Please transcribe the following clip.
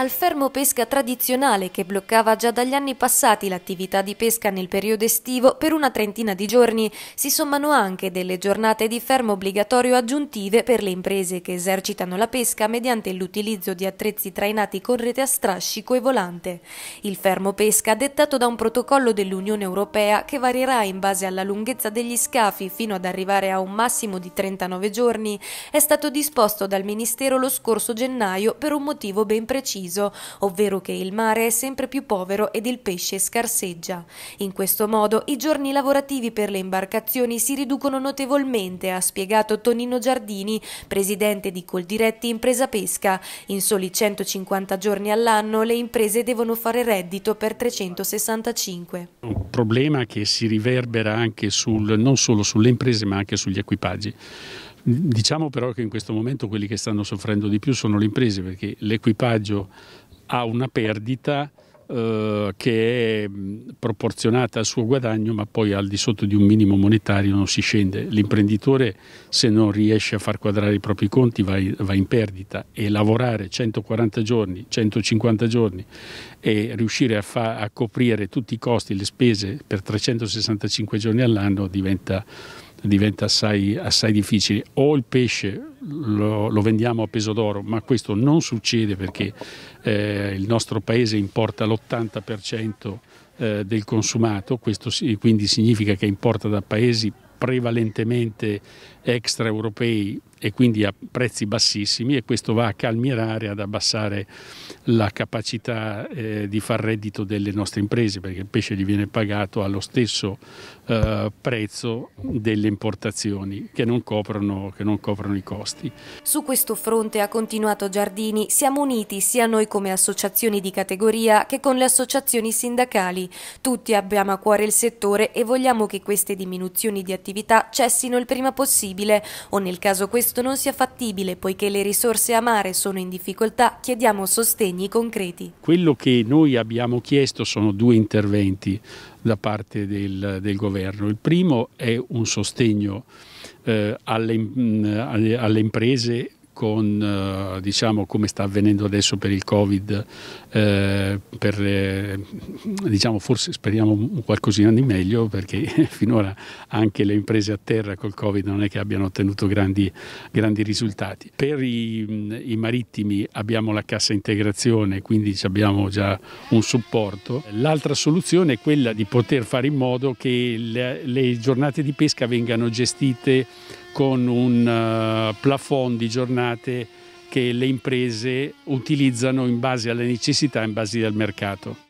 al fermo pesca tradizionale che bloccava già dagli anni passati l'attività di pesca nel periodo estivo per una trentina di giorni, si sommano anche delle giornate di fermo obbligatorio aggiuntive per le imprese che esercitano la pesca mediante l'utilizzo di attrezzi trainati con rete a strascico e volante. Il fermo pesca dettato da un protocollo dell'Unione Europea che varierà in base alla lunghezza degli scafi fino ad arrivare a un massimo di 39 giorni, è stato disposto dal Ministero lo scorso gennaio per un motivo ben preciso avviso, ovvero che il mare è sempre più povero ed il pesce scarseggia. In questo modo i giorni lavorativi per le imbarcazioni si riducono notevolmente, ha spiegato Tonino Giardini, presidente di Coldiretti Impresa Pesca. In soli 150 giorni all'anno le imprese devono fare reddito per 365. Un problema che si riverbera anche sul, non solo sulle imprese ma anche sugli equipaggi. Diciamo però che in questo momento quelli che stanno soffrendo di più sono le imprese perché l'equipaggio ha una perdita eh, che è proporzionata al suo guadagno ma poi al di sotto di un minimo monetario non si scende. L'imprenditore se non riesce a far quadrare i propri conti va, va in perdita e lavorare 140 giorni, 150 giorni e riuscire a, fa, a coprire tutti i costi, le spese per 365 giorni all'anno diventa diventa assai, assai difficile. O il pesce lo, lo, vendiamo a peso d'oro, ma questo non succede perché eh, il nostro paese importa l'80% eh, del consumato, questo quindi significa che importa da paesi prevalentemente extraeuropei e quindi a prezzi bassissimi e questo va a calmierare, ad abbassare la capacità eh, di far reddito delle nostre imprese perché il pesce gli viene pagato allo stesso eh, prezzo delle importazioni che non, coprono, che non coprono i costi. Su questo fronte, ha continuato Giardini, siamo uniti sia noi come associazioni di categoria che con le associazioni sindacali. Tutti abbiamo a cuore il settore e vogliamo che queste diminuzioni di attività cessino il prima possibile fattibile o nel caso questo non sia fattibile poiché le risorse a mare sono in difficoltà, chiediamo sostegni concreti. Quello che noi abbiamo chiesto sono due interventi da parte del, del governo. Il primo è un sostegno eh, alle, mh, alle, alle imprese con eh, diciamo, come sta avvenendo adesso per il Covid, eh, per, eh, diciamo, forse speriamo qualcosina di meglio perché finora anche le imprese a terra col Covid non è che abbiano ottenuto grandi, grandi risultati. Per i, i, marittimi abbiamo la cassa integrazione, quindi abbiamo già un supporto. L'altra soluzione è quella di poter fare in modo che le, le giornate di pesca vengano gestite con un eh, plafond di giornate che le imprese utilizzano in base alle necessità, in base al mercato.